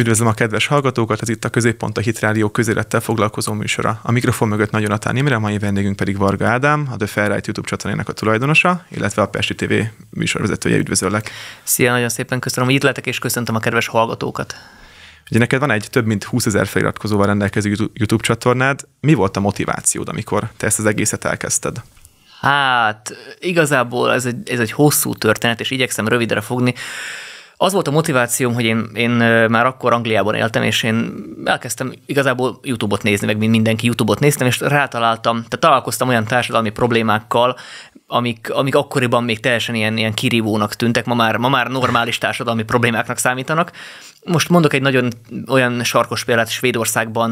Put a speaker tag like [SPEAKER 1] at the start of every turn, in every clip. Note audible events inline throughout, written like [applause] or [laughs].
[SPEAKER 1] Üdvözlöm a kedves hallgatókat, ez itt a Középpont a Hit Rádió közélettel foglalkozó műsora. A mikrofon mögött Nagy Jonatán Imre, mai vendégünk pedig Varga Ádám, a The Fairlight YouTube csatornának a tulajdonosa, illetve a Pesti TV műsorvezetője. Üdvözöllek! Szia, nagyon szépen köszönöm, hogy itt lehetek, és köszöntöm a kedves hallgatókat. Ugye neked van egy több mint 20 ezer feliratkozóval rendelkező YouTube csatornád. Mi volt a motivációd, amikor te ezt az egészet elkezdted?
[SPEAKER 2] Hát, igazából ez egy, ez egy hosszú történet, és igyekszem rövidre fogni az volt a motivációm, hogy én, én már akkor Angliában éltem, és én elkezdtem igazából YouTube-ot nézni, meg mindenki YouTube-ot néztem, és rátaláltam, tehát találkoztam olyan társadalmi problémákkal, amik, amik akkoriban még teljesen ilyen, ilyen kirívónak tűntek, ma már, ma már normális társadalmi problémáknak számítanak. Most mondok egy nagyon olyan sarkos példát, Svédországban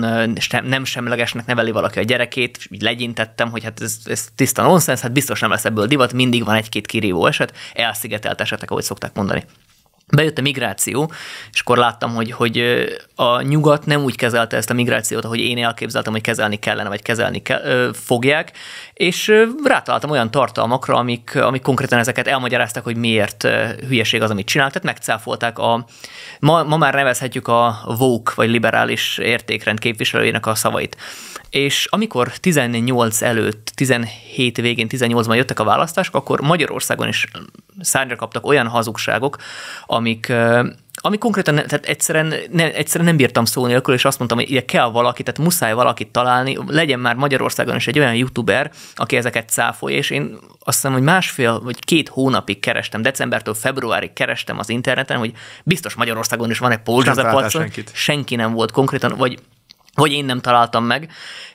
[SPEAKER 2] nem semlegesnek neveli valaki a gyerekét, így legyintettem, hogy hát ez, ez tiszta nonsens, hát biztos nem lesz ebből divat, mindig van egy-két kirívó eset, elszigetelt esetek, ahogy szokták mondani. Bejött a migráció, és akkor láttam, hogy, hogy a nyugat nem úgy kezelte ezt a migrációt, ahogy én elképzeltem, hogy kezelni kellene, vagy kezelni ke- fogják, és rátaláltam olyan tartalmakra, amik, amik konkrétan ezeket elmagyarázták, hogy miért hülyeség az, amit csináltak, tehát megcáfolták a, ma, ma már nevezhetjük a woke, vagy liberális értékrend képviselőjének a szavait és amikor 18 előtt, 17 végén, 18-ban jöttek a választások, akkor Magyarországon is mm, szárnyra kaptak olyan hazugságok, amik ami konkrétan tehát egyszerűen, ne, egyszerűen nem bírtam szó nélkül, és azt mondtam, hogy ide kell valaki, tehát muszáj valakit találni, legyen már Magyarországon is egy olyan youtuber, aki ezeket cáfolja, és én azt hiszem, hogy másfél vagy két hónapig kerestem, decembertől februárig kerestem az interneten, hogy biztos Magyarországon is van egy polgár, senki nem volt konkrétan, vagy hogy én nem találtam meg,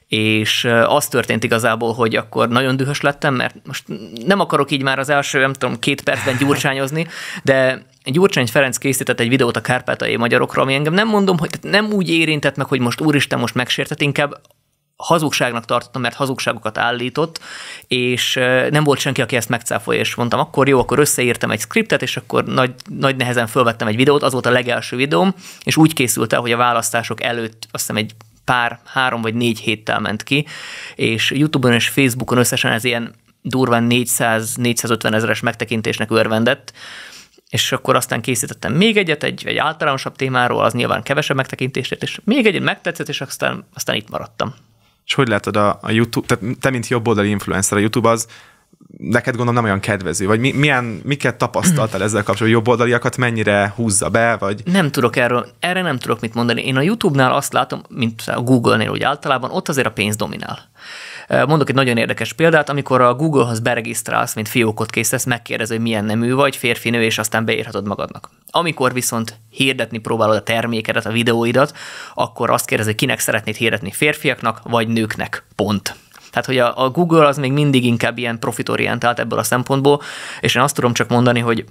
[SPEAKER 2] és az történt igazából, hogy akkor nagyon dühös lettem, mert most nem akarok így már az első, nem tudom, két percben gyurcsányozni, de Gyurcsány Ferenc készített egy videót a kárpátai magyarokra, ami engem nem mondom, hogy nem úgy érintett meg, hogy most úristen, most megsértett, inkább hazugságnak tartottam, mert hazugságokat állított, és nem volt senki, aki ezt megcáfolja, és mondtam, akkor jó, akkor összeírtam egy skriptet, és akkor nagy, nagy nehezen fölvettem egy videót, az volt a legelső videóm, és úgy készült el, hogy a választások előtt, azt hiszem egy pár, három vagy négy héttel ment ki, és YouTube-on és Facebookon összesen ez ilyen durván 400-450 ezeres megtekintésnek örvendett, és akkor aztán készítettem még egyet, egy, egy általánosabb témáról, az nyilván kevesebb megtekintést, és még egyet megtetszett, és aztán, aztán itt maradtam.
[SPEAKER 1] És hogy látod a, a YouTube, tehát te mint jobboldali influencer, a YouTube az neked gondolom nem olyan kedvező, vagy mi, milyen, miket tapasztaltál ezzel kapcsolatban, jobb oldaliakat mennyire húzza be, vagy... Nem tudok erről,
[SPEAKER 2] erre nem tudok mit mondani. Én a YouTube-nál azt látom, mint a Google-nél úgy általában, ott azért a pénz dominál. Mondok egy nagyon érdekes példát, amikor a Google-hoz beregisztrálsz, mint fiókot készítesz, megkérdez, hogy milyen nemű vagy, férfi, nő, és aztán beírhatod magadnak. Amikor viszont hirdetni próbálod a termékedet, a videóidat, akkor azt kérdez, hogy kinek szeretnéd hirdetni férfiaknak vagy nőknek. Pont. Tehát, hogy a, a Google az még mindig inkább ilyen profitorientált ebből a szempontból, és én azt tudom csak mondani, hogy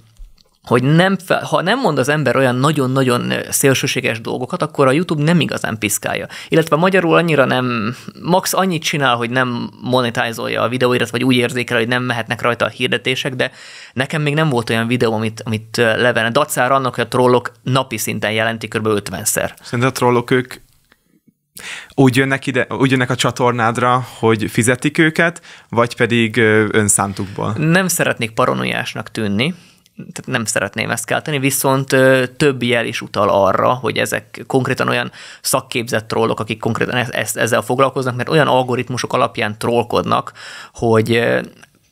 [SPEAKER 2] hogy nem, ha nem mond az ember olyan nagyon-nagyon szélsőséges dolgokat, akkor a YouTube nem igazán piszkálja. Illetve magyarul annyira nem, max annyit csinál, hogy nem monetizolja a videóirat, vagy úgy érzékel, hogy nem mehetnek rajta a hirdetések, de nekem még nem volt olyan videó, amit, amit levene. Dacára annak, hogy a trollok napi szinten jelentik kb.
[SPEAKER 1] 50-szer. Szerintem a trollok ők úgy jönnek, ide, úgy jönnek a csatornádra, hogy fizetik őket, vagy pedig önszántukból?
[SPEAKER 2] Nem szeretnék paranoiásnak tűnni, tehát nem szeretném ezt kelteni, viszont több jel is utal arra, hogy ezek konkrétan olyan szakképzett trollok, akik konkrétan ezt, ezzel foglalkoznak, mert olyan algoritmusok alapján trollkodnak, hogy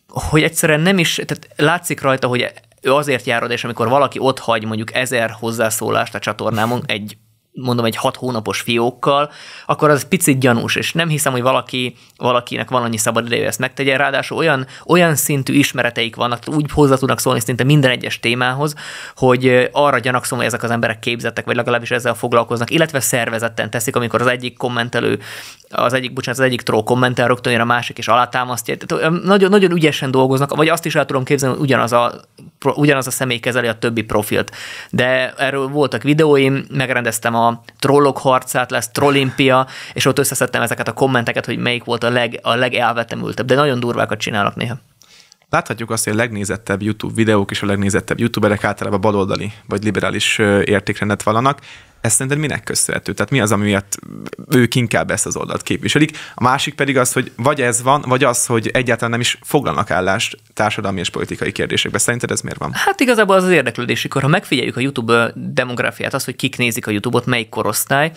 [SPEAKER 2] hogy egyszerűen nem is, tehát látszik rajta, hogy ő azért jár oda, és amikor valaki ott hagy mondjuk ezer hozzászólást a csatornámon egy mondom egy hat hónapos fiókkal, akkor az picit gyanús, és nem hiszem, hogy valaki, valakinek van annyi szabad ideje, ezt megtegye. ráadásul olyan, olyan szintű ismereteik vannak, úgy hozzá tudnak szólni szinte minden egyes témához, hogy arra gyanakszom, hogy ezek az emberek képzettek, vagy legalábbis ezzel foglalkoznak, illetve szervezetten teszik, amikor az egyik kommentelő, az egyik, bocsánat, az egyik troll kommentel rögtön jön a másik, és alátámasztja. Tehát nagyon, nagyon ügyesen dolgoznak, vagy azt is el tudom képzelni, hogy ugyanaz a, ugyanaz a személy kezeli a többi profilt. De erről voltak videóim, megrendeztem a trollok harcát, lesz trollimpia, és ott összeszedtem ezeket a kommenteket, hogy melyik volt a, leg, a legelvetemültebb, de nagyon durvákat csinálnak néha.
[SPEAKER 1] Láthatjuk azt, hogy a legnézettebb YouTube videók és a legnézettebb YouTuberek általában baloldali vagy liberális értékrendet vallanak. Ez szerinted minek köszönhető? Tehát mi az, ami miatt ők inkább ezt az oldalt képviselik? A másik pedig az, hogy vagy ez van, vagy az, hogy egyáltalán nem is foglalnak állást társadalmi és politikai kérdésekbe. Szerinted ez miért van? Hát
[SPEAKER 2] igazából az az érdeklődési kor. Ha megfigyeljük a YouTube demográfiát, az, hogy kik nézik a YouTube-ot, melyik korosztály,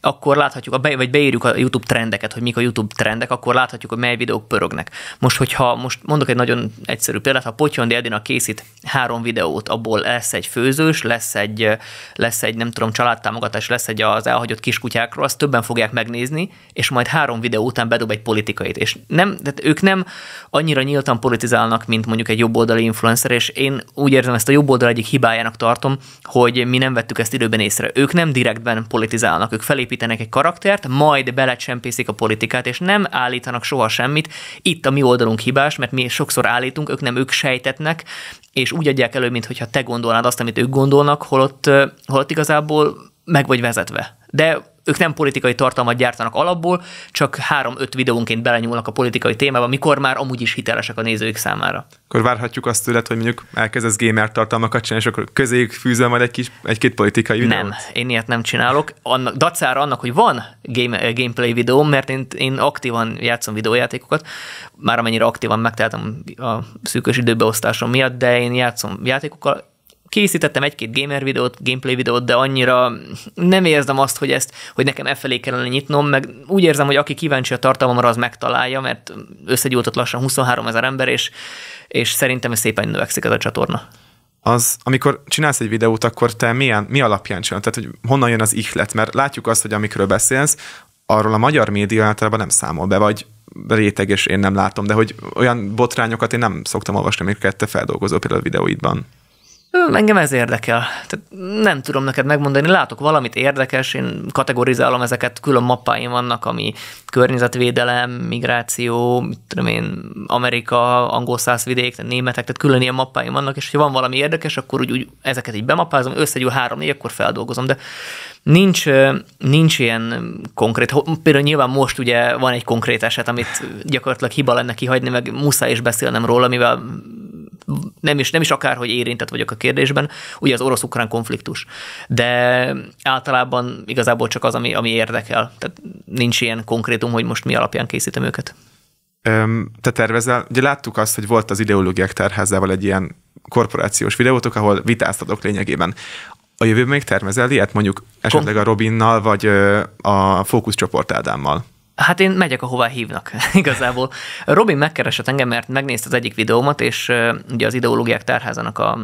[SPEAKER 2] akkor láthatjuk, a be, vagy beírjuk a YouTube trendeket, hogy mik a YouTube trendek, akkor láthatjuk, hogy mely videók pörögnek. Most, hogyha most mondok egy nagyon egyszerű példát, ha Potyondi Edina készít három videót, abból lesz egy főzős, lesz egy, lesz egy nem tudom, családtámogatás, lesz egy az elhagyott kiskutyákról, azt többen fogják megnézni, és majd három videó után bedob egy politikait. És nem, tehát ők nem annyira nyíltan politizálnak, mint mondjuk egy jobboldali influencer, és én úgy érzem, ezt a jobboldal egyik hibájának tartom, hogy mi nem vettük ezt időben észre. Ők nem direktben politizálnak, ők felé felépítenek egy karaktert, majd belecsempészik a politikát, és nem állítanak soha semmit. Itt a mi oldalunk hibás, mert mi sokszor állítunk, ők nem, ők sejtetnek, és úgy adják elő, mintha te gondolnád azt, amit ők gondolnak, holott, holott igazából meg vagy vezetve de ők nem politikai tartalmat gyártanak alapból, csak három-öt videónként belenyúlnak a politikai témába, mikor már amúgy is hitelesek a nézőik számára.
[SPEAKER 1] Akkor várhatjuk azt tőled, hogy mondjuk elkezdesz gamer tartalmakat csinálni, és akkor közéjük fűzöl majd egy kis, egy-két politikai videót? Nem,
[SPEAKER 2] én ilyet nem csinálok. Annak, dacára annak, hogy van game, eh, gameplay videóm, mert én, én aktívan játszom videójátékokat, már amennyire aktívan megtehetem a szűkös időbeosztásom miatt, de én játszom játékokkal, készítettem egy-két gamer videót, gameplay videót, de annyira nem érzem azt, hogy ezt, hogy nekem e felé kellene nyitnom, meg úgy érzem, hogy aki kíváncsi a tartalomra, az megtalálja, mert
[SPEAKER 1] összegyújtott lassan 23 ezer ember, és, és
[SPEAKER 2] szerintem szépen növekszik ez a
[SPEAKER 1] csatorna az, amikor csinálsz egy videót, akkor te milyen, mi alapján csinálod? Tehát, hogy honnan jön az ihlet? Mert látjuk azt, hogy amikről beszélsz, arról a magyar média általában nem számol be, vagy réteg, és én nem látom, de hogy olyan botrányokat én nem szoktam olvasni, amiket te feldolgozol például a videóidban.
[SPEAKER 2] Hm, engem ez érdekel. Tehát nem tudom neked megmondani, látok valamit érdekes, én kategorizálom ezeket, külön mappáim vannak, ami környezetvédelem, migráció, mit tudom én, Amerika, angol vidék, németek, tehát külön ilyen mappáim vannak, és ha van valami érdekes, akkor úgy, úgy ezeket így bemappázom, összegyűl három, négy, akkor feldolgozom, de nincs, nincs ilyen konkrét, például nyilván most ugye van egy konkrét eset, amit gyakorlatilag hiba lenne kihagyni, meg muszáj is beszélnem róla, mivel nem is, nem is akár, hogy érintett vagyok a kérdésben, ugye az orosz-ukrán konfliktus. De általában igazából csak az, ami, ami érdekel. Tehát nincs ilyen konkrétum, hogy most mi alapján készítem őket.
[SPEAKER 1] Te tervezel, ugye láttuk azt, hogy volt az ideológiák tárházával egy ilyen korporációs videótok, ahol vitáztatok lényegében. A jövőben még tervezel ilyet mondjuk esetleg a Robinnal, vagy a fókuszcsoport Ádámmal?
[SPEAKER 2] Hát én megyek, ahová hívnak [laughs] igazából. Robin megkeresett engem, mert megnézte az egyik videómat, és ugye az ideológiák tárházának a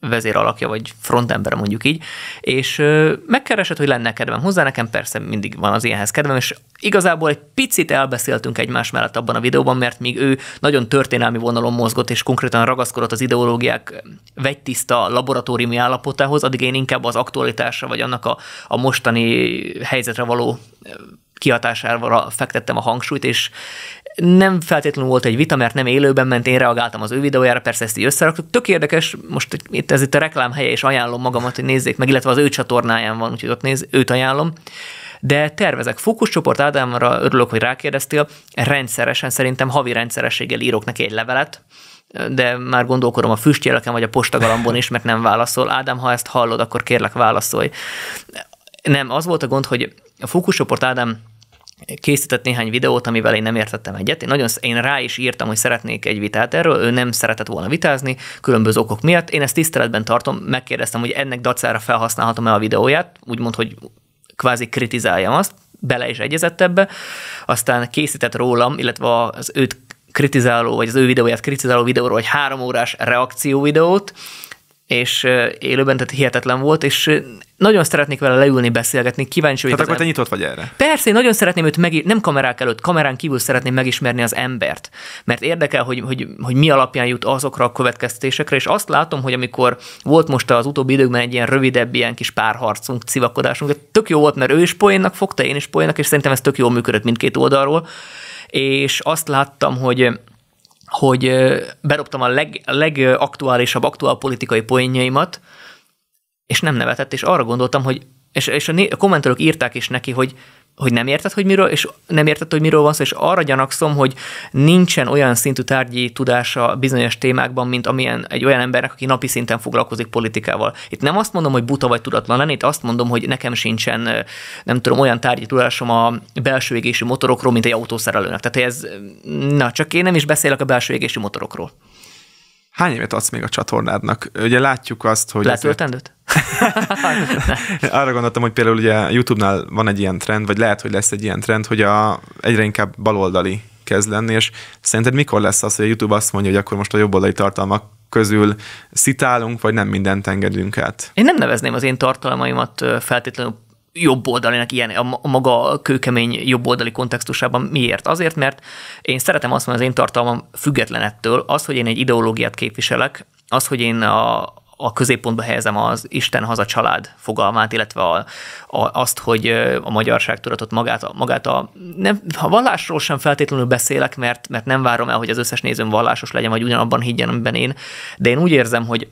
[SPEAKER 2] vezér alakja, vagy frontember mondjuk így, és megkeresett, hogy lenne kedvem hozzá, nekem persze mindig van az ilyenhez kedvem, és igazából egy picit elbeszéltünk egymás mellett abban a videóban, mert míg ő nagyon történelmi vonalon mozgott, és konkrétan ragaszkodott az ideológiák vegytiszta laboratóriumi állapotához, addig én inkább az aktualitásra, vagy annak a, a mostani helyzetre való kihatására fektettem a hangsúlyt, és nem feltétlenül volt egy vita, mert nem élőben ment, én reagáltam az ő videójára, persze ezt így összeraktuk. Tök érdekes, most itt ez itt a reklám helye, és ajánlom magamat, hogy nézzék meg, illetve az ő csatornáján van, úgyhogy ott néz, őt ajánlom. De tervezek fókuszcsoport, Ádámra örülök, hogy rákérdeztél, rendszeresen, szerintem havi rendszerességgel írok neki egy levelet, de már gondolkodom a füstjeleken vagy a postagalambon is, mert nem válaszol. Ádám, ha ezt hallod, akkor kérlek válaszolj. Nem, az volt a gond, hogy a fókuszcsoport Ádám készített néhány videót, amivel én nem értettem egyet. Én, nagyon, én rá is írtam, hogy szeretnék egy vitát erről, ő nem szeretett volna vitázni, különböző okok miatt. Én ezt tiszteletben tartom, megkérdeztem, hogy ennek dacára felhasználhatom-e a videóját, úgymond, hogy kvázi kritizáljam azt, bele is egyezett ebbe, aztán készített rólam, illetve az őt kritizáló, vagy az ő videóját kritizáló videóról egy három órás reakció videót, és élőben, tehát hihetetlen volt, és nagyon szeretnék vele leülni, beszélgetni, kíváncsi hát vagyok. Tehát akkor te nyitott vagy erre? Persze, én nagyon szeretném őt meg, nem kamerák előtt, kamerán kívül szeretném megismerni az embert, mert érdekel, hogy, hogy, hogy mi alapján jut azokra a következtetésekre, és azt látom, hogy amikor volt most az utóbbi időkben egy ilyen rövidebb, ilyen kis párharcunk, civakodásunk, de tök jó volt, mert ő is poénnak fogta, én is poénnak, és szerintem ez tök jól működött mindkét oldalról, és azt láttam, hogy hogy beroptam a, leg, a legaktuálisabb, aktuál politikai poénjaimat, és nem nevetett, és arra gondoltam, hogy és, és a, né- a kommentelők írták is neki, hogy hogy nem érted, hogy miről, és nem érted, hogy miről van szó, és arra gyanakszom, hogy nincsen olyan szintű tárgyi tudása bizonyos témákban, mint amilyen egy olyan embernek, aki napi szinten foglalkozik politikával. Itt nem azt mondom, hogy buta vagy tudatlan lenni, itt azt mondom, hogy nekem sincsen, nem tudom, olyan tárgyi tudásom a belső égési motorokról, mint egy autószerelőnek. Tehát ez,
[SPEAKER 1] na csak én nem is beszélek a belső égési motorokról. Hány évet adsz még a csatornádnak? Ugye látjuk azt, hogy... Letöltendőt? Azért... Arra gondoltam, hogy például ugye YouTube-nál van egy ilyen trend, vagy lehet, hogy lesz egy ilyen trend, hogy a, egyre inkább baloldali kezd lenni, és szerinted mikor lesz az, hogy a YouTube azt mondja, hogy akkor most a jobboldali tartalmak közül szitálunk, vagy nem mindent engedünk át?
[SPEAKER 2] Én nem nevezném az én tartalmaimat feltétlenül jobboldalinak ilyen a maga kőkemény jobboldali kontextusában. Miért? Azért, mert én szeretem azt mondani, az én tartalmam független ettől, az, hogy én egy ideológiát képviselek, az, hogy én a, a középpontba helyezem az Isten haza család fogalmát, illetve a, a, azt, hogy a magyarság tudatot magát, magát a, nem, a vallásról sem feltétlenül beszélek, mert, mert nem várom el, hogy az összes nézőm vallásos legyen, vagy ugyanabban higgyen, amiben én, de én úgy érzem, hogy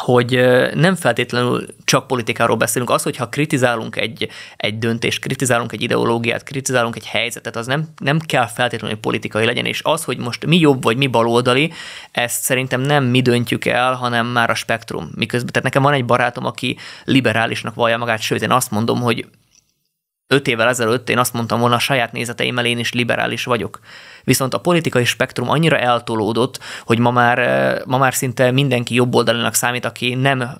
[SPEAKER 2] hogy nem feltétlenül csak politikáról beszélünk. Az, hogyha kritizálunk egy, egy döntést, kritizálunk egy ideológiát, kritizálunk egy helyzetet, az nem, nem kell feltétlenül hogy politikai legyen, és az, hogy most mi jobb vagy mi baloldali, ezt szerintem nem mi döntjük el, hanem már a spektrum. Miközben, tehát nekem van egy barátom, aki liberálisnak vallja magát, sőt, én azt mondom, hogy öt évvel ezelőtt én azt mondtam volna, a saját nézeteimmel én is liberális vagyok. Viszont a politikai spektrum annyira eltolódott, hogy ma már, eh, ma már szinte mindenki jobb oldalának számít, aki nem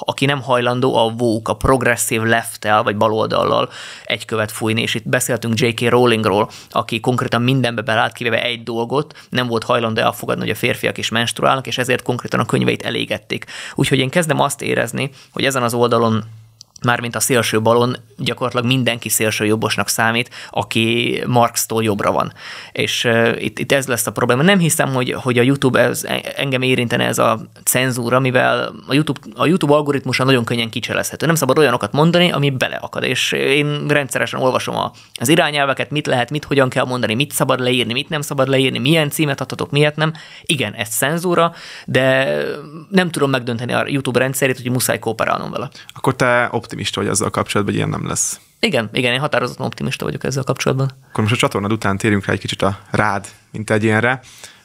[SPEAKER 2] aki nem hajlandó a vók, a progresszív left vagy baloldallal egy követ fújni, és itt beszéltünk J.K. Rowlingról, aki konkrétan mindenbe belát kivéve egy dolgot, nem volt hajlandó elfogadni, hogy a férfiak is menstruálnak, és ezért konkrétan a könyveit elégették. Úgyhogy én kezdem azt érezni, hogy ezen az oldalon mármint a szélső balon gyakorlatilag mindenki szélső jobbosnak számít, aki Marx-tól jobbra van. És uh, itt, itt ez lesz a probléma. Nem hiszem, hogy, hogy a YouTube ez, e, engem érintene ez a cenzúra, mivel a YouTube, a YouTube algoritmusa nagyon könnyen kicselezhető. Nem szabad olyanokat mondani, ami beleakad. És én rendszeresen olvasom a, az irányelveket, mit lehet, mit hogyan kell mondani, mit szabad leírni, mit nem szabad leírni, milyen címet adhatok, miért nem. Igen, ez cenzúra, de nem tudom megdönteni a YouTube rendszerét, hogy muszáj kooperálnom vele.
[SPEAKER 1] Akkor te op optimista vagy azzal kapcsolatban, hogy ilyen nem lesz.
[SPEAKER 2] Igen, igen, én határozottan
[SPEAKER 1] optimista vagyok ezzel kapcsolatban. Akkor most a csatornád után térjünk rá egy kicsit a rád, mint egyénre.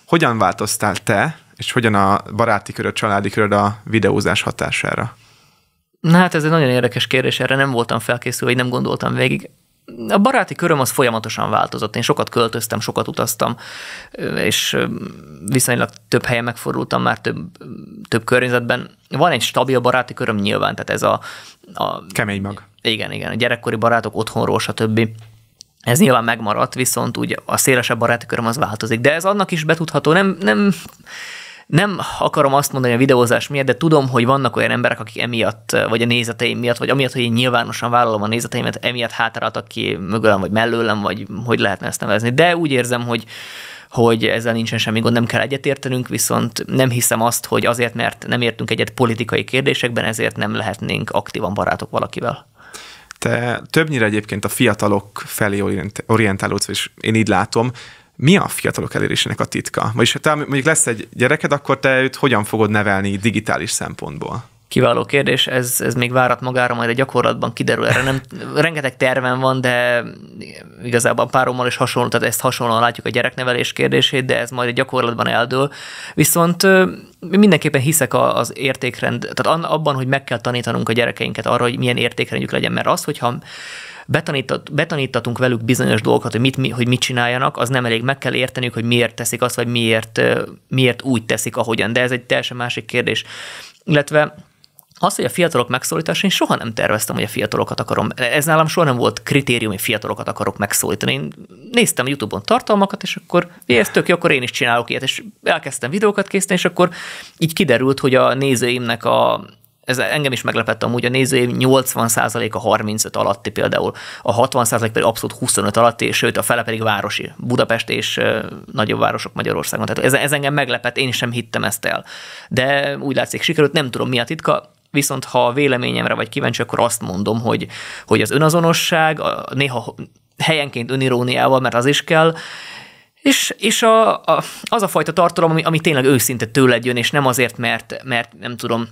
[SPEAKER 1] Hogyan változtál te, és hogyan a baráti köröd, családi köröd a videózás hatására?
[SPEAKER 2] Na hát ez egy nagyon érdekes kérdés, erre nem voltam felkészülve, vagy nem gondoltam végig a baráti köröm az folyamatosan változott. Én sokat költöztem, sokat utaztam, és viszonylag több helyen megfordultam már több, több környezetben. Van egy stabil baráti köröm nyilván, tehát ez a... a Kemény mag. Igen, igen, a gyerekkori barátok otthonról, stb. Ez nyilván megmaradt, viszont úgy a szélesebb baráti köröm az változik. De ez annak is betudható, nem, nem nem akarom azt mondani a videózás miatt, de tudom, hogy vannak olyan emberek, akik emiatt, eh, vagy a nézeteim miatt, vagy amiatt, hogy én nyilvánosan vállalom a nézeteimet, emiatt hátráltak ki mögölem, vagy mellőlem, vagy hogy lehetne ezt nevezni. De úgy érzem, hogy hogy ezzel nincsen semmi gond, nem kell egyetértenünk, viszont nem hiszem azt, hogy azért, mert nem értünk egyet politikai kérdésekben, ezért nem lehetnénk aktívan barátok valakivel.
[SPEAKER 1] Te többnyire egyébként a fiatalok felé orientálódsz, és én így látom, mi a fiatalok elérésének a titka? Vagyis ha te mondjuk lesz egy gyereked, akkor te őt hogyan fogod nevelni digitális szempontból?
[SPEAKER 2] Kiváló kérdés, ez, ez még várat magára, majd a gyakorlatban kiderül. Erre nem, [laughs] rengeteg tervem van, de igazából párommal is hasonló, tehát ezt hasonlóan látjuk a gyereknevelés kérdését, de ez majd a gyakorlatban eldől. Viszont mindenképpen hiszek az értékrend, tehát abban, hogy meg kell tanítanunk a gyerekeinket arra, hogy milyen értékrendjük legyen, mert az, hogyha betanítat, betanítatunk velük bizonyos dolgokat, hogy mit, mi, hogy mit csináljanak, az nem elég, meg kell érteniük, hogy miért teszik azt, vagy miért, miért úgy teszik, ahogyan, de ez egy teljesen másik kérdés. Illetve az, hogy a fiatalok megszólítás, én soha nem terveztem, hogy a fiatalokat akarom. Ez nálam soha nem volt kritérium, hogy fiatalokat akarok megszólítani. Én néztem YouTube-on tartalmakat, és akkor ez tök jó, akkor én is csinálok ilyet. És elkezdtem videókat készíteni, és akkor így kiderült, hogy a nézőimnek a, ez engem is meglepett amúgy, a nézői 80%-a 35 alatti például, a 60% pedig abszolút 25 alatti, sőt a fele pedig városi, Budapest és nagyobb városok Magyarországon. Tehát ez, ez engem meglepett, én sem hittem ezt el. De úgy látszik sikerült, nem tudom mi a titka, viszont ha a véleményemre vagy kíváncsi, akkor azt mondom, hogy, hogy az önazonosság, a, néha helyenként öniróniával, mert az is kell, és, és a, a, az a fajta tartalom, ami, ami tényleg őszinte tőled jön, és nem azért, mert, mert nem tudom,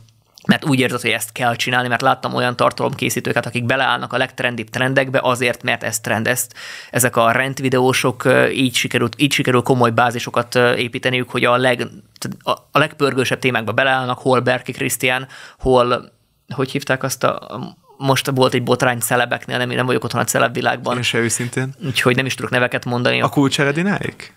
[SPEAKER 2] mert úgy érzed, hogy ezt kell csinálni, mert láttam olyan tartalomkészítőket, akik beleállnak a legtrendibb trendekbe azért, mert ez trend, ezt, ezek a rendvideósok így sikerül, így sikerül komoly bázisokat építeniük, hogy a, leg, a legpörgősebb témákba beleállnak, hol Berki Krisztián, hol, hogy hívták azt a most volt egy botrány celebeknél, nem, nem vagyok otthon a celebvilágban. Én se őszintén. Úgyhogy nem is tudok neveket mondani. A
[SPEAKER 1] kulcseredináik?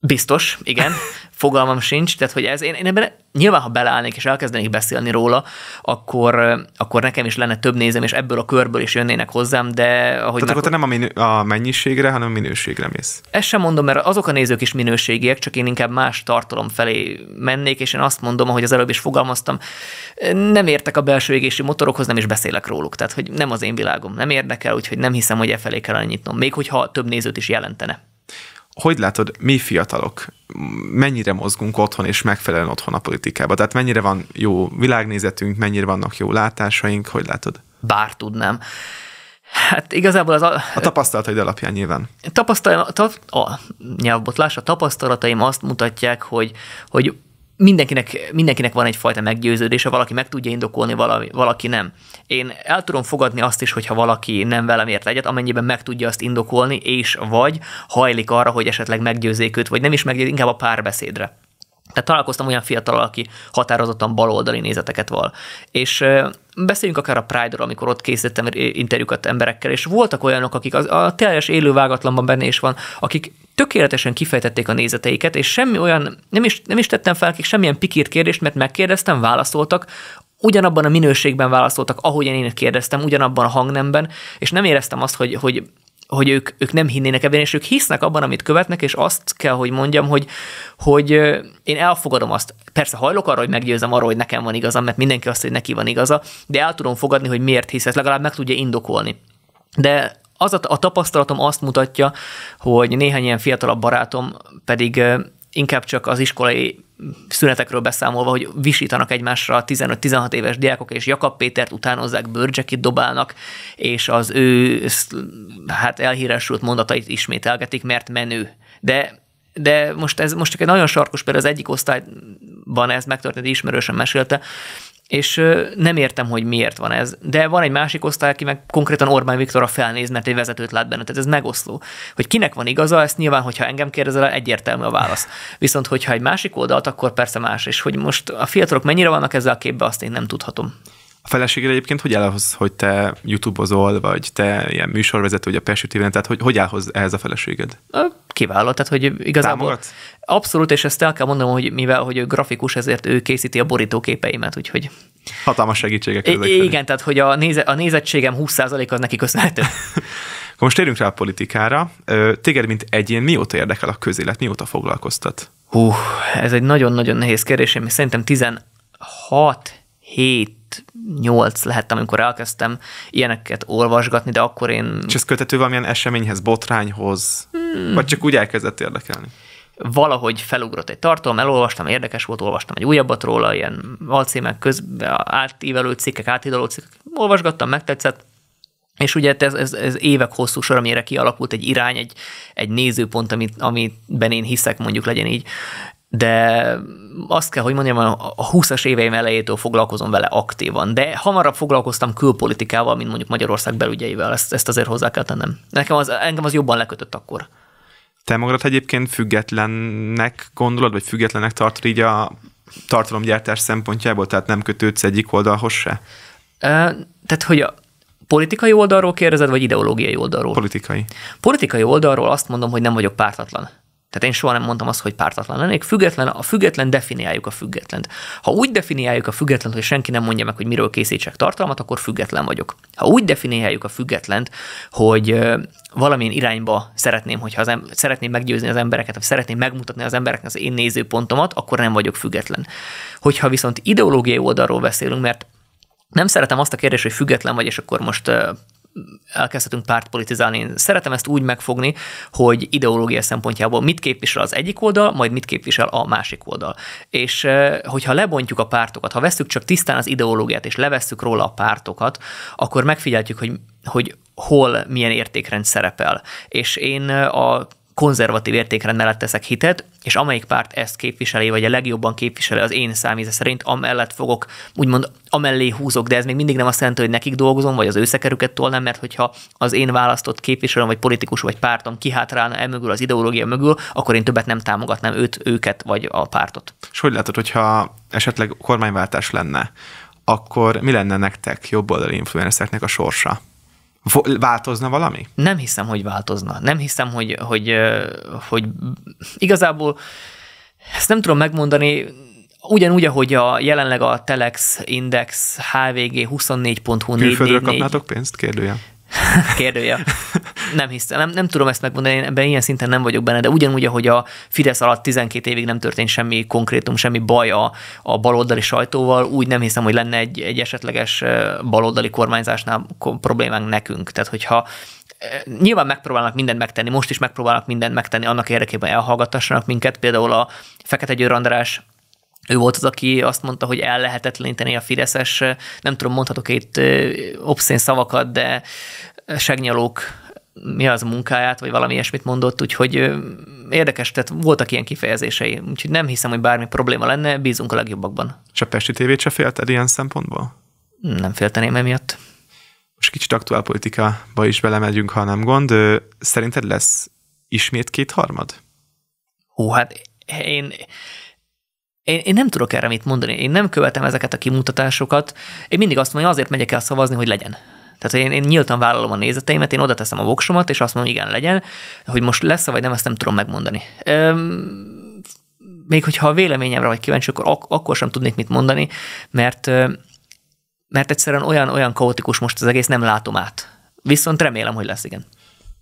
[SPEAKER 2] Biztos, igen. [laughs] Fogalmam sincs, tehát hogy ez, én, én ebben nyilván, ha beleállnék és elkezdenék beszélni róla, akkor, akkor nekem is lenne több nézem, és ebből a körből is jönnének
[SPEAKER 1] hozzám, de ahogy... Tehát akkor te nem a, minő, a mennyiségre,
[SPEAKER 2] hanem a minőségre mész. Ezt sem mondom, mert azok a nézők is minőségiek, csak én inkább más tartalom felé mennék, és én azt mondom, ahogy az előbb is fogalmaztam, nem értek a belső égési motorokhoz, nem is beszélek róluk, tehát hogy nem az én világom, nem érdekel, úgyhogy nem hiszem, hogy e felé kell nyitnom, még hogyha több nézőt is jelentene
[SPEAKER 1] hogy látod, mi fiatalok, mennyire mozgunk otthon, és megfelelően otthon a politikába? Tehát mennyire van jó világnézetünk, mennyire vannak jó látásaink, hogy látod?
[SPEAKER 2] Bár tudnám. Hát igazából az... A,
[SPEAKER 1] a tapasztalataid alapján nyilván.
[SPEAKER 2] Tapasztal, ta, a nyelvbotlás, a tapasztalataim azt mutatják, hogy, hogy mindenkinek, mindenkinek van egyfajta meggyőződése, valaki meg tudja indokolni, valami, valaki nem. Én el tudom fogadni azt is, hogyha valaki nem velem ért egyet, amennyiben meg tudja azt indokolni, és vagy hajlik arra, hogy esetleg meggyőzzék őt, vagy nem is meggyőz, inkább a párbeszédre. Tehát találkoztam olyan fiatal, aki határozottan baloldali nézeteket val. És beszéljünk akár a Pride-ról, amikor ott készítettem interjúkat emberekkel, és voltak olyanok, akik az, a teljes élő vágatlanban benne is van, akik tökéletesen kifejtették a nézeteiket, és semmi olyan, nem is, nem is tettem fel semmilyen pikírt kérdést, mert megkérdeztem, válaszoltak, ugyanabban a minőségben válaszoltak, ahogyan én kérdeztem, ugyanabban a hangnemben, és nem éreztem azt, hogy, hogy hogy ők, ők nem hinnének ebben, és ők hisznek abban, amit követnek, és azt kell, hogy mondjam, hogy, hogy én elfogadom azt. Persze hajlok arra, hogy meggyőzem arról, hogy nekem van igazam, mert mindenki azt, hogy neki van igaza, de el tudom fogadni, hogy miért hisz, ezt legalább meg tudja indokolni. De az a, a tapasztalatom azt mutatja, hogy néhány ilyen fiatalabb barátom pedig inkább csak az iskolai szünetekről beszámolva, hogy visítanak egymásra 15-16 éves diákok, és Jakab Pétert utánozzák, bőrcsekit dobálnak, és az ő hát elhíresült mondatait ismételgetik, mert menő. De de most ez most csak egy nagyon sarkos például az egyik osztályban ez megtörtént, ismerősen mesélte, és nem értem, hogy miért van ez. De van egy másik osztály, aki meg konkrétan Orbán Viktorra felnéz, mert egy vezetőt lát benne. Tehát ez megoszló. Hogy kinek van igaza, ezt nyilván, hogyha engem kérdezel, egyértelmű a válasz. Viszont, hogyha egy másik oldalt, akkor persze más. És hogy most a fiatalok mennyire vannak ezzel a képbe, azt én nem tudhatom.
[SPEAKER 1] A feleséged egyébként hogy áll ahhoz, hogy te youtubozol, vagy te ilyen műsorvezető, vagy a Pesüti tehát hogy, hogy áll hozzá ehhez a feleséged? Kiváló, tehát hogy
[SPEAKER 2] igazából... Támogat? Abszolút, és ezt el kell mondanom, hogy mivel hogy ő grafikus, ezért ő készíti a borítóképeimet,
[SPEAKER 1] úgyhogy... Hatalmas segítségek. I- igen, felé.
[SPEAKER 2] tehát hogy a, néze, a nézettségem 20% az neki
[SPEAKER 1] köszönhető. [laughs] most térjünk rá a politikára. Téged, mint egyén, mióta érdekel a közélet, mióta foglalkoztat? Hú, ez egy nagyon-nagyon nehéz kérdés, és szerintem 16
[SPEAKER 2] 7-8 lehet, amikor elkezdtem ilyeneket olvasgatni, de akkor én... És ez kötető valamilyen eseményhez, botrányhoz? Hmm. Vagy csak úgy elkezdett érdekelni? valahogy felugrott egy tartalom, elolvastam, érdekes volt, olvastam egy újabbat róla, ilyen alcímek közben átívelő cikkek, áthidaló cikkek, olvasgattam, megtetszett, és ugye hát ez, ez, ez évek hosszú sor, amire kialakult egy irány, egy, egy nézőpont, amit, amiben én hiszek, mondjuk legyen így, de azt kell, hogy mondjam, a 20-as éveim elejétől foglalkozom vele aktívan, de hamarabb foglalkoztam külpolitikával, mint mondjuk Magyarország belügyeivel, ezt, ezt azért hozzá kell tennem. Nekem az, engem az jobban lekötött akkor.
[SPEAKER 1] Te magadat egyébként függetlennek gondolod, vagy függetlennek tartod így a tartalomgyártás szempontjából, tehát nem kötődsz egyik oldalhoz se? Tehát, hogy a politikai oldalról
[SPEAKER 2] kérdezed, vagy ideológiai oldalról? Politikai. Politikai oldalról azt mondom, hogy nem vagyok pártatlan. Tehát én soha nem mondtam azt, hogy pártatlan lennék. Független, a független definiáljuk a függetlent. Ha úgy definiáljuk a függetlent, hogy senki nem mondja meg, hogy miről készítsek tartalmat, akkor független vagyok. Ha úgy definiáljuk a függetlent, hogy valamilyen irányba szeretném, hogyha az em- szeretném meggyőzni az embereket, vagy szeretném megmutatni az embereknek az én nézőpontomat, akkor nem vagyok független. Hogyha viszont ideológiai oldalról beszélünk, mert nem szeretem azt a kérdést, hogy független vagy, és akkor most elkezdhetünk pártpolitizálni. Én szeretem ezt úgy megfogni, hogy ideológia szempontjából mit képvisel az egyik oldal, majd mit képvisel a másik oldal. És hogyha lebontjuk a pártokat, ha veszük csak tisztán az ideológiát, és levesszük róla a pártokat, akkor megfigyeljük, hogy, hogy hol milyen értékrend szerepel. És én a konzervatív értékrendellett teszek hitet, és amelyik párt ezt képviseli, vagy a legjobban képviseli az én számíze szerint, amellett fogok, úgymond amellé húzok, de ez még mindig nem azt jelenti, hogy nekik dolgozom, vagy az ő szekerüket tolnám, mert hogyha az én választott képviselőm, vagy politikus, vagy pártom kihátrálna e mögül, az ideológia mögül, akkor én
[SPEAKER 1] többet nem támogatnám őt, őket, vagy a pártot. És hogy látod, hogyha esetleg kormányváltás lenne, akkor mi lenne nektek, jobboldali influencereknek a sorsa?
[SPEAKER 2] Változna valami? Nem hiszem, hogy változna. Nem hiszem, hogy, hogy, hogy igazából ezt nem tudom megmondani, ugyanúgy, ahogy a jelenleg a Telex Index HVG 24.hu Külföldről kapnátok
[SPEAKER 1] pénzt? Kérdője.
[SPEAKER 2] Kérdője. Nem hiszem, nem, nem tudom ezt megmondani, én ebben ilyen szinten nem vagyok benne, de ugyanúgy, ahogy a Fidesz alatt 12 évig nem történt semmi konkrétum, semmi baj a, a baloldali sajtóval, úgy nem hiszem, hogy lenne egy, egy esetleges baloldali kormányzásnál problémánk nekünk. Tehát, hogyha nyilván megpróbálnak mindent megtenni, most is megpróbálnak mindent megtenni annak érdekében elhallgattassanak minket, például a Fekete Győr András ő volt az, aki azt mondta, hogy el lehetetleníteni a Fideszes, nem tudom, mondhatok itt obszén szavakat, de segnyalók mi az a munkáját, vagy valami ilyesmit mondott, úgyhogy érdekes, tehát voltak ilyen kifejezései, úgyhogy nem hiszem, hogy bármi probléma lenne, bízunk a legjobbakban.
[SPEAKER 1] És a Pesti tévét se félted ilyen szempontból? Nem félteném emiatt. Most kicsit aktuál politikába is belemegyünk, ha nem gond. Szerinted lesz ismét kétharmad? Hú,
[SPEAKER 2] hát én én, én nem tudok erre mit mondani. Én nem követem ezeket a kimutatásokat. Én mindig azt mondom, hogy azért megyek el szavazni, hogy legyen. Tehát én, én nyíltan vállalom a nézeteimet, én oda teszem a voksomat, és azt mondom, igen, legyen. Hogy most lesz vagy nem, ezt nem tudom megmondani. Öm, még hogyha a véleményemre vagy kíváncsi, akkor ak- akkor sem tudnék mit mondani, mert, mert egyszerűen olyan, olyan kaotikus most az egész, nem látom át. Viszont remélem, hogy lesz, igen.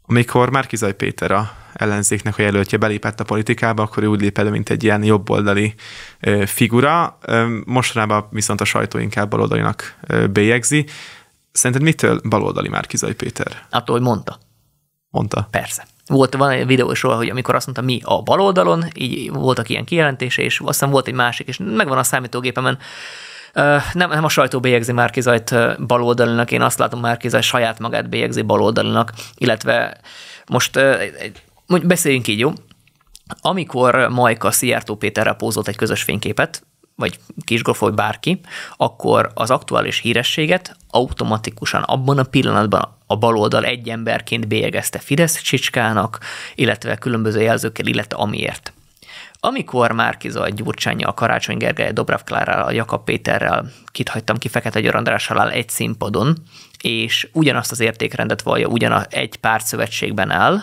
[SPEAKER 1] Amikor Márkizaj Péter a ellenzéknek a jelöltje belépett a politikába, akkor ő úgy lép elő, mint egy ilyen jobboldali figura. Mostanában viszont a sajtó inkább baloldalinak bélyegzi. Szerinted mitől baloldali már Kizai Péter?
[SPEAKER 2] Attól, hogy mondta.
[SPEAKER 1] Mondta? Persze
[SPEAKER 2] volt, van egy videó is róla, hogy amikor azt mondta mi a baloldalon, így voltak ilyen kijelentése, és aztán volt egy másik, és megvan a számítógépemen, nem, nem a sajtó bélyegzi Márkizajt baloldalinak, én azt látom Márkizaj saját magát bélyegzi baloldalinak, illetve most egy mondjuk beszéljünk így, jó? Amikor Majka Szijjártó Péterre pózolt egy közös fényképet, vagy kisgolf, vagy bárki, akkor az aktuális hírességet automatikusan abban a pillanatban a baloldal egy emberként bélyegezte Fidesz csicskának, illetve különböző jelzőkkel, illetve amiért. Amikor Márkiza Gyurcsányjal, Karácsony Gergely, Dobrev Klárral, Jakab Péterrel, kit hagytam ki Fekete Győr Andrással áll egy színpadon, és ugyanazt az értékrendet vallja, ugyan egy szövetségben áll,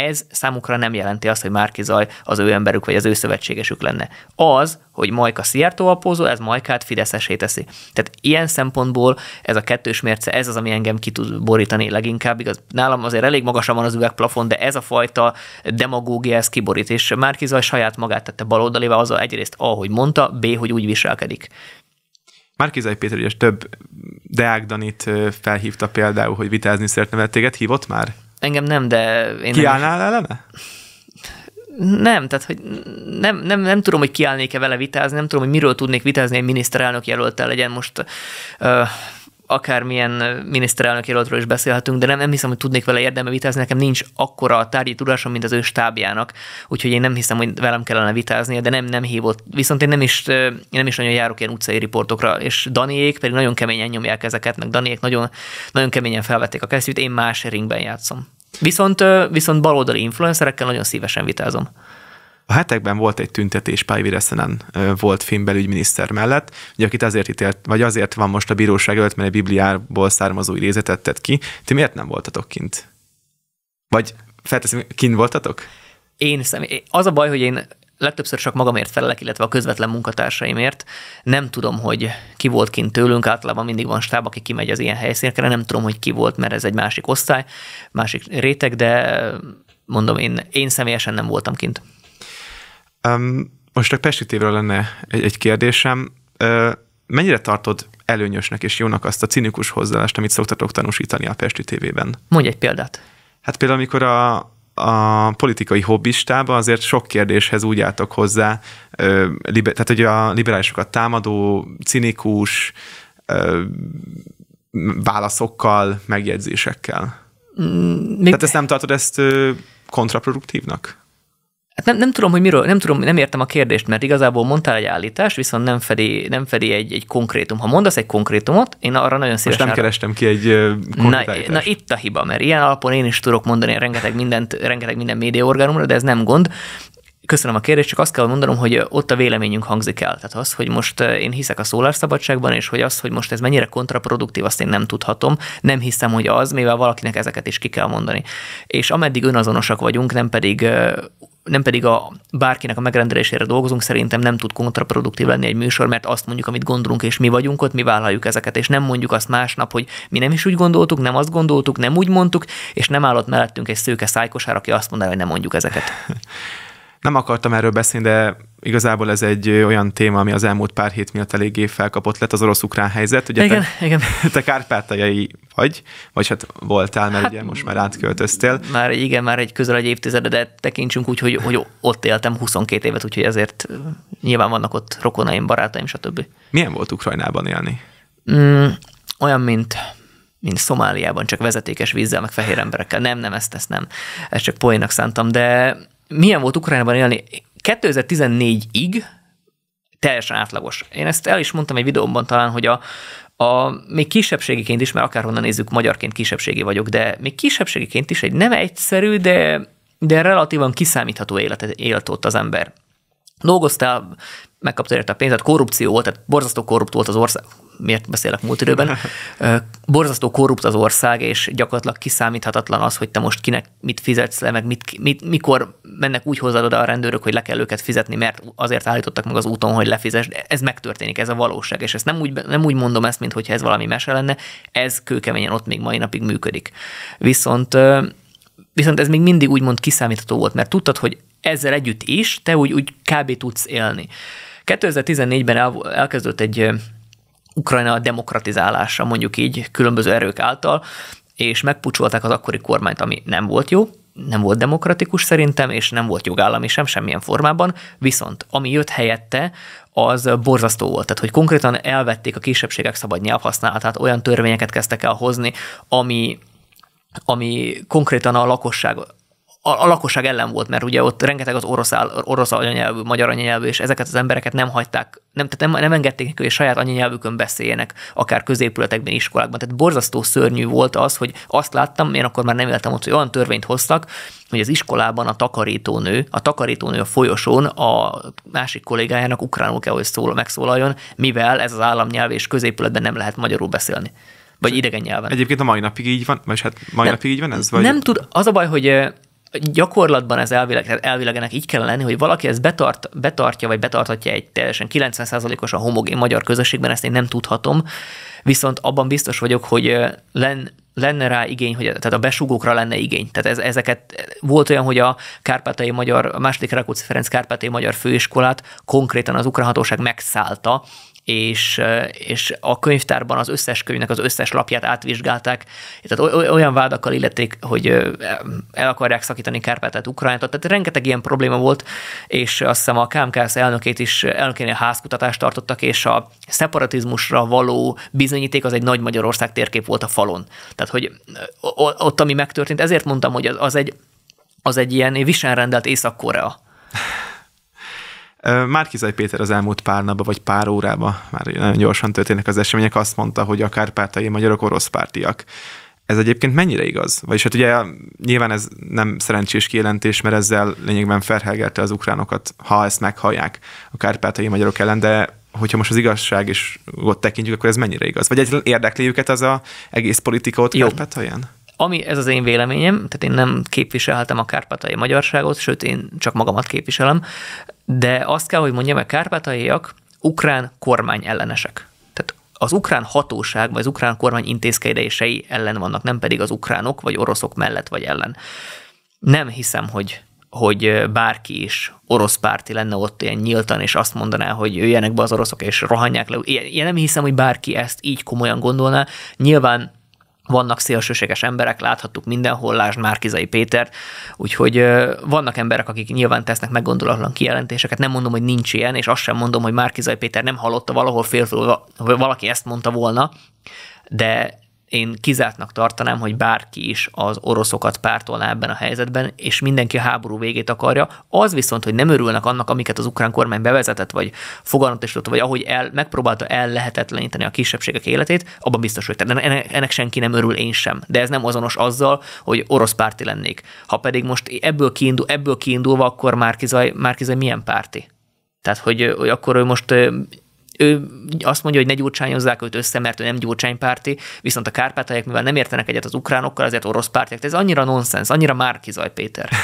[SPEAKER 2] ez számukra nem jelenti azt, hogy Zaj az ő emberük vagy az ő szövetségesük lenne. Az, hogy Majka Szijjártó alpózó, ez Majkát Fideszesé teszi. Tehát ilyen szempontból ez a kettős mérce, ez az, ami engem ki tud borítani leginkább. Igaz, nálam azért elég magasan van az üvegplafon, de ez a fajta demagógia, ez kiborít, és
[SPEAKER 1] Zaj saját magát tette baloldalévá az egyrészt A, hogy mondta, B, hogy úgy viselkedik. Márkizai Péter ugye több Deák Danit felhívta például, hogy vitázni szeretne téged, hívott már?
[SPEAKER 2] Engem nem, de... Én Kiállnál nem... Nem, tehát hogy nem, nem, nem tudom, hogy kiállnék-e vele vitázni, nem tudom, hogy miről tudnék vitázni egy miniszterelnök jelöltel legyen most. Uh, akármilyen miniszterelnök jelöltről is beszélhetünk, de nem, nem hiszem, hogy tudnék vele érdembe vitázni, nekem nincs akkora a tárgyi tudásom, mint az ő stábjának, úgyhogy én nem hiszem, hogy velem kellene vitáznia, de nem, nem hívott. Viszont én nem is, én nem is nagyon járok ilyen utcai riportokra, és Daniék pedig nagyon keményen nyomják ezeket, meg Daniék nagyon, nagyon keményen felvették a kesztyűt, én más ringben játszom. Viszont, viszont baloldali influencerekkel nagyon szívesen vitázom.
[SPEAKER 1] A hetekben volt egy tüntetés, Pály Vireszenen volt belügyminiszter mellett, ugye, akit azért ítélt, vagy azért van most a bíróság előtt, mert egy Bibliából származó idézetet tett ki. Ti miért nem voltatok kint? Vagy felteszem, kint voltatok?
[SPEAKER 2] Én személy, az a baj, hogy én legtöbbször csak magamért felelek, illetve a közvetlen munkatársaimért. Nem tudom, hogy ki volt kint tőlünk, általában mindig van stáb, aki kimegy az ilyen helyszínekre, nem tudom, hogy ki volt, mert ez egy másik osztály, másik réteg, de mondom, én, én személyesen nem voltam kint.
[SPEAKER 1] Most a Pesti tévről lenne egy, egy kérdésem. Mennyire tartod előnyösnek és jónak azt a cinikus hozzáállást, amit szoktatok tanúsítani a Pesti tévében? Mondj egy példát. Hát például, amikor a, a politikai hobbistában, azért sok kérdéshez úgy álltak hozzá, liber, tehát hogy a liberálisokat támadó, cinikus válaszokkal, megjegyzésekkel.
[SPEAKER 2] Még... Mm, tehát
[SPEAKER 1] ezt nem tartod ezt kontraproduktívnak?
[SPEAKER 2] Hát nem, nem tudom, hogy miről, nem tudom, nem értem a kérdést, mert igazából mondtál egy állítást, viszont nem fedi, nem fedi egy, egy konkrétum. Ha mondasz egy konkrétumot, én
[SPEAKER 1] arra nagyon szívesen... Most nem kerestem ki egy na, na, itt a hiba,
[SPEAKER 2] mert ilyen alapon én is tudok mondani rengeteg, mindent, rengeteg minden médiaorganumra, de ez nem gond. Köszönöm a kérdést, csak azt kell mondanom, hogy ott a véleményünk hangzik el. Tehát az, hogy most én hiszek a szólásszabadságban, és hogy az, hogy most ez mennyire kontraproduktív, azt én nem tudhatom. Nem hiszem, hogy az, mivel valakinek ezeket is ki kell mondani. És ameddig önazonosak vagyunk, nem pedig nem pedig a bárkinek a megrendelésére dolgozunk, szerintem nem tud kontraproduktív lenni egy műsor, mert azt mondjuk, amit gondolunk, és mi vagyunk ott, mi vállaljuk ezeket, és nem mondjuk azt másnap, hogy mi nem is úgy gondoltuk, nem azt gondoltuk, nem úgy mondtuk, és nem állott mellettünk egy szőke szájkosár, aki azt mondaná, hogy nem mondjuk ezeket. [laughs]
[SPEAKER 1] Nem akartam erről beszélni, de igazából ez egy olyan téma, ami az elmúlt pár hét miatt eléggé felkapott lett az orosz-ukrán helyzet. Ugye igen, te, igen. [laughs] te kárpátaljai vagy, vagy hát voltál, mert hát, ugye most már átköltöztél. Már igen, már egy közel egy évtizede, de tekintsünk úgy, hogy, hogy ott éltem
[SPEAKER 2] 22 évet, úgyhogy ezért nyilván vannak ott rokonaim, barátaim, stb.
[SPEAKER 1] Milyen volt Ukrajnában
[SPEAKER 2] élni? Mm, olyan, mint mint Szomáliában, csak vezetékes vízzel, meg fehér emberekkel. Nem, nem, ezt, ezt nem. Ezt csak poénak szántam, de milyen volt Ukrajnában élni? 2014-ig teljesen átlagos. Én ezt el is mondtam egy videómban talán, hogy a, a, még kisebbségiként is, mert akárhonnan nézzük, magyarként kisebbségi vagyok, de még kisebbségiként is egy nem egyszerű, de, de relatívan kiszámítható életet élt ott az ember. Dolgoztál, megkapta érte a pénzt, korrupció volt, tehát borzasztó korrupt volt az ország, miért beszélek múlt időben. [laughs] Borzasztó korrupt az ország, és gyakorlatilag kiszámíthatatlan az, hogy te most kinek mit fizetsz le, meg mit, mit, mikor mennek úgy hozzád oda a rendőrök, hogy le kell őket fizetni, mert azért állítottak meg az úton, hogy lefizes. Ez megtörténik, ez a valóság, és ezt nem úgy, nem úgy mondom ezt, mintha ez valami mese lenne, ez kőkeményen ott még mai napig működik. Viszont viszont ez még mindig úgymond kiszámítható volt, mert tudtad, hogy ezzel együtt is te úgy, úgy kb. tudsz élni. 2014-ben el, elkezdődött egy Ukrajna demokratizálása mondjuk így különböző erők által, és megpucsolták az akkori kormányt, ami nem volt jó, nem volt demokratikus szerintem, és nem volt jogállami sem semmilyen formában, viszont ami jött helyette, az borzasztó volt. Tehát, hogy konkrétan elvették a kisebbségek szabad nyelvhasználatát, olyan törvényeket kezdtek el hozni, ami, ami konkrétan a lakosság a, a lakosság ellen volt, mert ugye ott rengeteg az orosz, áll, orosz anyanyelvű, magyar anyanyelvű, és ezeket az embereket nem hagyták, nem, tehát nem, nem engedték hogy hogy saját anyanyelvükön beszéljenek, akár középületekben, iskolákban. Tehát borzasztó szörnyű volt az, hogy azt láttam, én akkor már nem éltem ott, hogy olyan törvényt hoztak, hogy az iskolában a takarítónő, a takarítónő a folyosón a másik kollégájának ukránul kell, hogy szól, megszólaljon, mivel ez az államnyelv és középületben nem lehet magyarul beszélni vagy idegen nyelven.
[SPEAKER 1] Egyébként a mai napig így van, vagy hát mai nem, napig így van ez? Vagy? Nem
[SPEAKER 2] tud, az a baj, hogy gyakorlatban ez elvileg, elvileg ennek így kell lenni, hogy valaki ezt betart, betartja, vagy betartatja egy teljesen 90%-os a homogén magyar közösségben, ezt én nem tudhatom, viszont abban biztos vagyok, hogy len, lenne rá igény, hogy, tehát a besugókra lenne igény. Tehát ez, ezeket volt olyan, hogy a kárpátai magyar, a második Rákóczi Ferenc kárpátai magyar főiskolát konkrétan az ukrán hatóság megszállta, és, és a könyvtárban az összes könyvnek az összes lapját átvizsgálták. Tehát olyan vádakkal illették, hogy el akarják szakítani Kárpátát, Ukrajnát, tehát rengeteg ilyen probléma volt, és azt hiszem a KMKSZ elnökét is, elnökénél házkutatást tartottak, és a szeparatizmusra való bizonyíték az egy nagy Magyarország térkép volt a falon. Tehát, hogy ott, ami megtörtént, ezért mondtam, hogy az, az egy, az egy ilyen viselrendelt Észak-Korea.
[SPEAKER 1] Márkizai Péter az elmúlt pár napban, vagy pár órában, már nagyon gyorsan történnek az események, azt mondta, hogy a kárpátai magyarok orosz pártiak. Ez egyébként mennyire igaz? Vagyis hát ugye nyilván ez nem szerencsés kijelentés, mert ezzel lényegben felhelgelte az ukránokat, ha ezt meghallják a kárpátai magyarok ellen, de hogyha most az igazság is ott tekintjük, akkor ez mennyire igaz? Vagy egy érdekli őket az a egész politika ott Jó. Kárpátalján?
[SPEAKER 2] Ami ez az én véleményem, tehát én nem képviselhetem a kárpátai magyarságot, sőt, én csak magamat képviselem, de azt kell, hogy mondjam, a kárpátaiak ukrán kormány ellenesek az ukrán hatóság vagy az ukrán kormány intézkedései ellen vannak, nem pedig az ukránok vagy oroszok mellett vagy ellen. Nem hiszem, hogy hogy bárki is orosz párti lenne ott ilyen nyíltan, és azt mondaná, hogy jöjjenek be az oroszok, és rohanják le. Én nem hiszem, hogy bárki ezt így komolyan gondolná. Nyilván vannak szélsőséges emberek, láthattuk mindenhol, lásd Márkizai Pétert, úgyhogy vannak emberek, akik nyilván tesznek meggondolatlan kijelentéseket, nem mondom, hogy nincs ilyen, és azt sem mondom, hogy Márkizai Péter nem hallotta valahol félfül, valaki ezt mondta volna, de én kizártnak tartanám, hogy bárki is az oroszokat pártolná ebben a helyzetben, és mindenki a háború végét akarja. Az viszont, hogy nem örülnek annak, amiket az ukrán kormány bevezetett, vagy fogalmatosított, vagy ahogy el, megpróbálta el lehetetleníteni a kisebbségek életét, abban biztos, hogy ennek, ennek senki nem örül, én sem. De ez nem azonos azzal, hogy orosz párti lennék. Ha pedig most ebből, kiindul, ebből kiindulva, akkor Márkizaj, Márkizaj milyen párti? Tehát, hogy, hogy akkor ő most ő azt mondja, hogy ne gyurcsányozzák őt össze, mert ő nem gyurcsánypárti, viszont a kárpátaljak, mivel nem értenek egyet az ukránokkal, azért orosz pártiak. Ez annyira nonsens, annyira Márkizaj Péter. [laughs]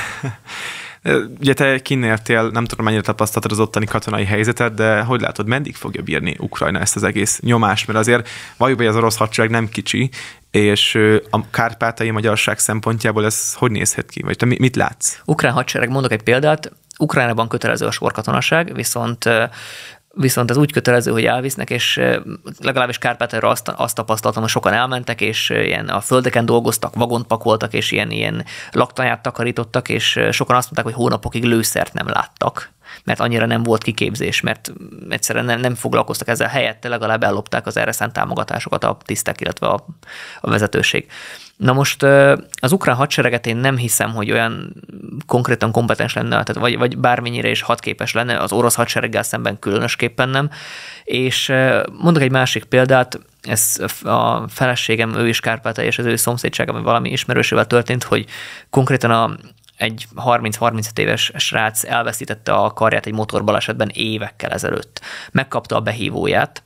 [SPEAKER 1] Ugye te kinéltél, nem tudom mennyire tapasztaltad az ottani katonai helyzetet, de hogy látod, meddig fogja bírni Ukrajna ezt az egész nyomást? Mert azért valljuk, hogy az orosz hadsereg nem kicsi, és a kárpátai magyarság szempontjából ez hogy nézhet ki? Vagy te mit látsz?
[SPEAKER 2] Ukrán hadsereg, mondok egy példát, Ukrajnában kötelező a sorkatonaság, viszont viszont ez úgy kötelező, hogy elvisznek, és legalábbis Kárpátalra azt, azt tapasztaltam, hogy sokan elmentek, és ilyen a földeken dolgoztak, vagont pakoltak, és ilyen, ilyen laktanyát takarítottak, és sokan azt mondták, hogy hónapokig lőszert nem láttak mert annyira nem volt kiképzés, mert egyszerűen nem, nem foglalkoztak ezzel helyette, legalább ellopták az erre szánt támogatásokat a tisztek, illetve a, a vezetőség. Na most az ukrán hadsereget én nem hiszem, hogy olyan konkrétan kompetens lenne, tehát vagy, vagy bármennyire is hadképes lenne, az orosz hadsereggel szemben különösképpen nem. És mondok egy másik példát, ez a feleségem, ő is Kárpátai, és az ő ami valami ismerősével történt, hogy konkrétan a, egy 30-35 éves srác elveszítette a karját egy motorbalesetben évekkel ezelőtt. Megkapta a behívóját,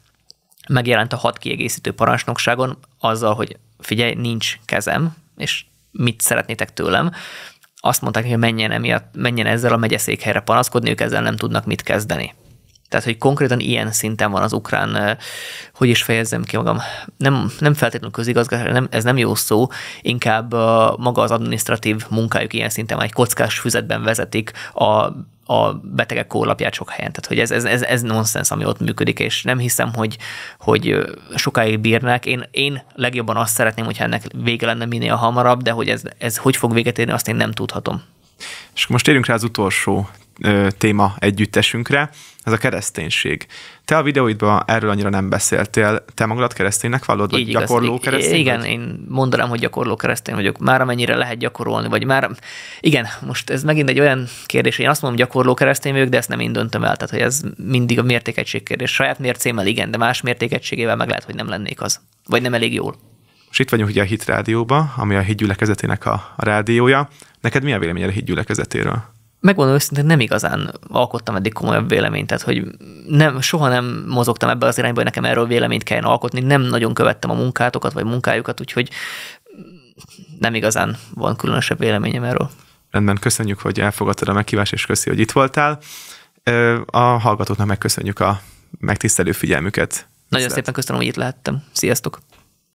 [SPEAKER 2] megjelent a hat kiegészítő parancsnokságon azzal, hogy figyelj, nincs kezem, és mit szeretnétek tőlem. Azt mondták, hogy menjen, emiatt, menjen ezzel a megyeszékhelyre panaszkodni, ők ezzel nem tudnak mit kezdeni. Tehát, hogy konkrétan ilyen szinten van az ukrán, hogy is fejezzem ki magam, nem, nem feltétlenül közigazgatás, nem, ez nem jó szó, inkább maga az administratív munkájuk ilyen szinten már egy kockás füzetben vezetik a a betegek kórlapját sok helyen. Tehát, hogy ez, ez, ez, ez nonsens, ami ott működik, és nem hiszem, hogy, hogy sokáig bírnák. Én, én legjobban azt szeretném, hogyha ennek vége lenne minél hamarabb, de hogy ez, ez hogy fog véget érni, azt én nem tudhatom.
[SPEAKER 1] És most térünk rá az utolsó téma együttesünkre, ez a kereszténység. Te a videóidban erről annyira nem beszéltél. Te magad kereszténynek vallod, vagy igaz, gyakorló keresztény? Igen, én mondanám, hogy gyakorló keresztény vagyok. Már
[SPEAKER 2] amennyire lehet gyakorolni, vagy már... Igen, most ez megint egy olyan kérdés, hogy én azt mondom, gyakorló keresztény vagyok, de ezt nem én döntöm el. Tehát, hogy ez mindig a mértékegység kérdés. Saját mércémmel igen, de más mértékegységével
[SPEAKER 1] meg lehet, hogy nem lennék az. Vagy nem elég jól. És itt vagyunk ugye a Hit Rádióban, ami a Hit Gyülekezetének a, a rádiója. Neked mi a véleményed a Hit Gyülekezetéről? megmondom őszintén, nem
[SPEAKER 2] igazán alkottam eddig komolyabb véleményt, tehát hogy nem, soha nem mozogtam ebbe az irányba, hogy nekem erről véleményt kellene alkotni, nem nagyon követtem a munkátokat, vagy munkájukat, úgyhogy nem igazán
[SPEAKER 1] van különösebb véleményem erről. Rendben, köszönjük, hogy elfogadtad a meghívást, és köszi, hogy itt voltál. A hallgatóknak megköszönjük a megtisztelő figyelmüket. Nagyon Szeret. szépen köszönöm, hogy itt lehettem. Sziasztok!